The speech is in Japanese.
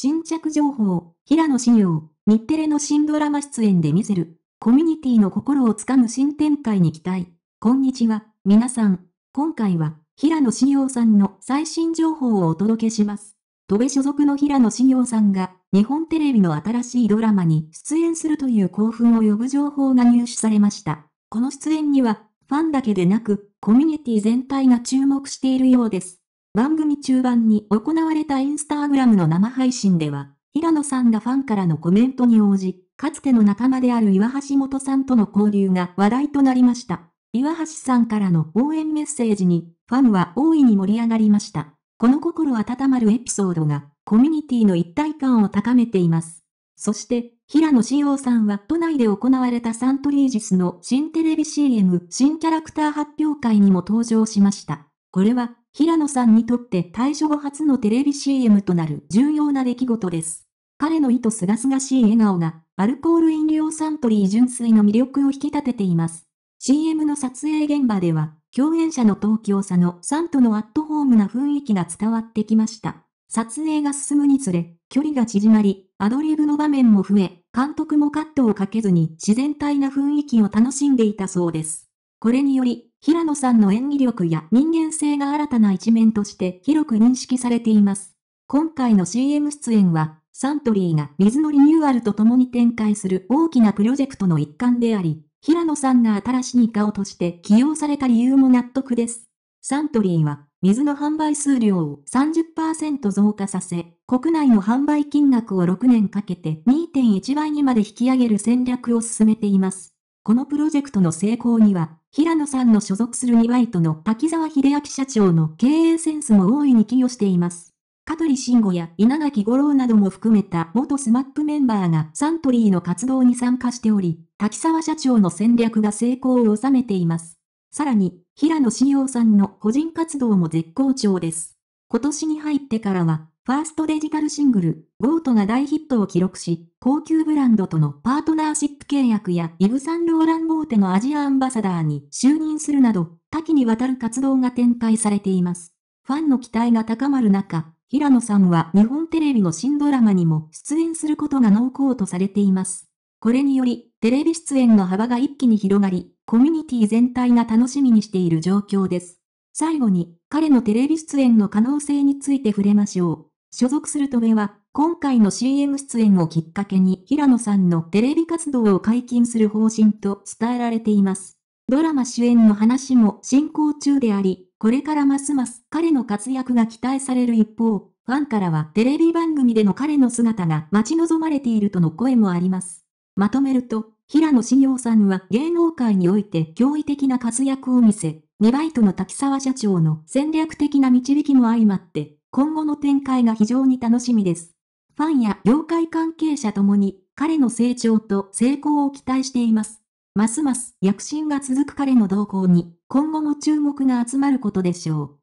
新着情報、平野紫耀、日テレの新ドラマ出演で見せる。コミュニティの心をつかむ新展開に期待。こんにちは、皆さん。今回は、平野紫耀さんの最新情報をお届けします。戸部所属の平野紫耀さんが、日本テレビの新しいドラマに出演するという興奮を呼ぶ情報が入手されました。この出演には、ファンだけでなく、コミュニティ全体が注目しているようです。番組中盤に行われたインスタグラムの生配信では、平野さんがファンからのコメントに応じ、かつての仲間である岩橋元さんとの交流が話題となりました。岩橋さんからの応援メッセージに、ファンは大いに盛り上がりました。この心温まるエピソードが、コミュニティの一体感を高めています。そして、平野志陽さんは都内で行われたサントリージスの新テレビ CM 新キャラクター発表会にも登場しました。これは平野さんにとって退所後初のテレビ CM となる重要な出来事です。彼の意図すがすがしい笑顔が、アルコール飲料サントリー純粋の魅力を引き立てています。CM の撮影現場では、共演者の東京佐野さんとのアットホームな雰囲気が伝わってきました。撮影が進むにつれ、距離が縮まり、アドリブの場面も増え、監督もカットをかけずに自然体な雰囲気を楽しんでいたそうです。これにより、平野さんの演技力や人間性が新たな一面として広く認識されています。今回の CM 出演は、サントリーが水のリニューアルとともに展開する大きなプロジェクトの一環であり、平野さんが新しい顔として起用された理由も納得です。サントリーは、水の販売数量を30%増加させ、国内の販売金額を6年かけて2.1倍にまで引き上げる戦略を進めています。このプロジェクトの成功には、平野さんの所属する2ワイトの滝沢秀明社長の経営センスも大いに寄与しています。香取慎吾や稲垣吾郎なども含めた元 smap メンバーがサントリーの活動に参加しており、滝沢社長の戦略が成功を収めています。さらに、平野志陽さんの個人活動も絶好調です。今年に入ってからは、ファーストデジタルシングル、ゴートが大ヒットを記録し、高級ブランドとのパートナーシップ契約や、イブ・サンローラン・ボーテのアジアアンバサダーに就任するなど、多岐にわたる活動が展開されています。ファンの期待が高まる中、平野さんは日本テレビの新ドラマにも出演することが濃厚とされています。これにより、テレビ出演の幅が一気に広がり、コミュニティ全体が楽しみにしている状況です。最後に、彼のテレビ出演の可能性について触れましょう。所属すると上は、今回の CM 出演をきっかけに平野さんのテレビ活動を解禁する方針と伝えられています。ドラマ主演の話も進行中であり、これからますます彼の活躍が期待される一方、ファンからはテレビ番組での彼の姿が待ち望まれているとの声もあります。まとめると、平野志陽さんは芸能界において驚異的な活躍を見せ、2バイトの滝沢社長の戦略的な導きも相まって、今後の展開が非常に楽しみです。ファンや業界関係者ともに、彼の成長と成功を期待しています。ますます躍進が続く彼の動向に、今後も注目が集まることでしょう。